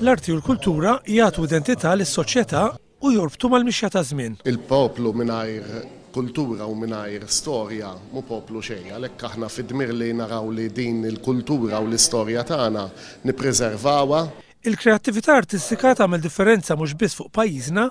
L-arti u l-kultura jgħatu identità lis soċjetà u jorbtu mal-mixja ta' żmien. Il-poplu mingħajr kultura u mingħajr storja mu poplu xejn, għalhekk aħna fid-dmir li naraw li din il-kultura u l-istorja tagħna nippreservawha. Il-kreattività artistika tagħmel differenza mhux biss fuq pajjiżna,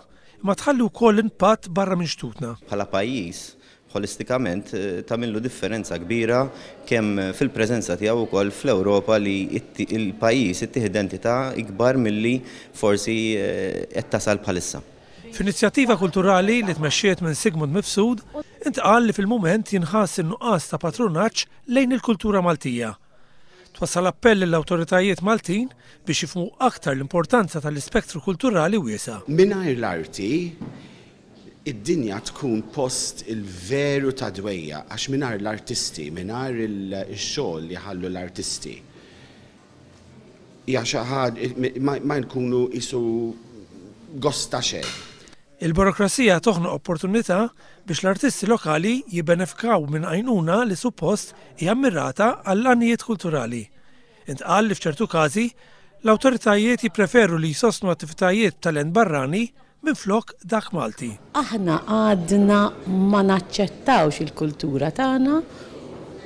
ma tħallu wkoll impatt barra minn xtutna. Bħala pajjiż holistikament eh, tamillu differenza kbira kemm fil-preżenza tiegħu wkoll fl-Ewropa li il-pajjiż ittieħ identità ikbar milli forsi eh, qed tasal bħalissa. F'inizjattiva kulturali li tmexxiet minn Sigmund Mifsud, intqal li fil-mument jinħass in-nuqqas ta' patrunaġġ lejn il-kultura Maltija. Twassal appell l-autoritajiet Maltin biex jifmu aktar l-importanza tal-ispektru kulturali wiesa. Minajr l-arti id-dinja tkun post il-veru ta' dwejja, għax minar l-artisti, minar il-xol li ħallu l-artisti. Ja xaħad, ma nkunu isu gosta xe. Il-burokrasija toħna opportunità biex l-artisti lokali jibbenefkaw minn għajnuna li suppost hija għall-anijiet kulturali. Intqal li fċertu każi l-awtoritajiet jipreferu li jsostnu attivitajiet tal-ent barrani minflok dak Malti. Aħna għadna ma naċċettawx il-kultura tagħna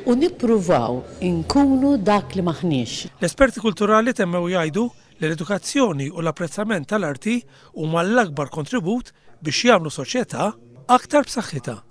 u nippruvaw inkunu dak li maħniex. L-esperti kulturali temmew jgħidu li l-edukazzjoni u l-apprezzament tal-arti huma l-akbar kontribut biex jagħmlu soċjetà aktar b'saħħitha.